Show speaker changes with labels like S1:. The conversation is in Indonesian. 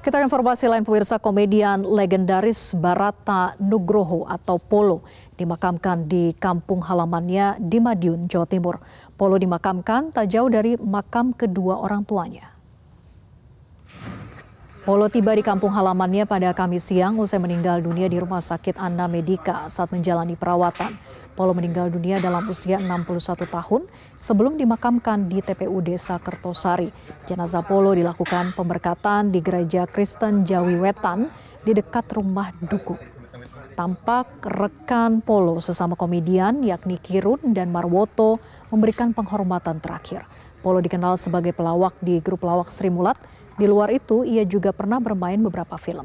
S1: Kita ke informasi lain pemirsa komedian legendaris Barata Nugroho atau Polo dimakamkan di kampung halamannya di Madiun, Jawa Timur. Polo dimakamkan tak jauh dari makam kedua orang tuanya. Polo tiba di kampung halamannya pada Kamis siang usai meninggal dunia di Rumah Sakit Anna Medica saat menjalani perawatan. Polo meninggal dunia dalam usia 61 tahun sebelum dimakamkan di TPU Desa Kertosari. Jenazah Polo dilakukan pemberkatan di Gereja Kristen Jawi Wetan di dekat rumah Duku. Tampak rekan Polo sesama komedian yakni Kirun dan Marwoto memberikan penghormatan terakhir. Polo dikenal sebagai pelawak di grup lawak Sri Mulat. Di luar itu, ia juga pernah bermain beberapa film.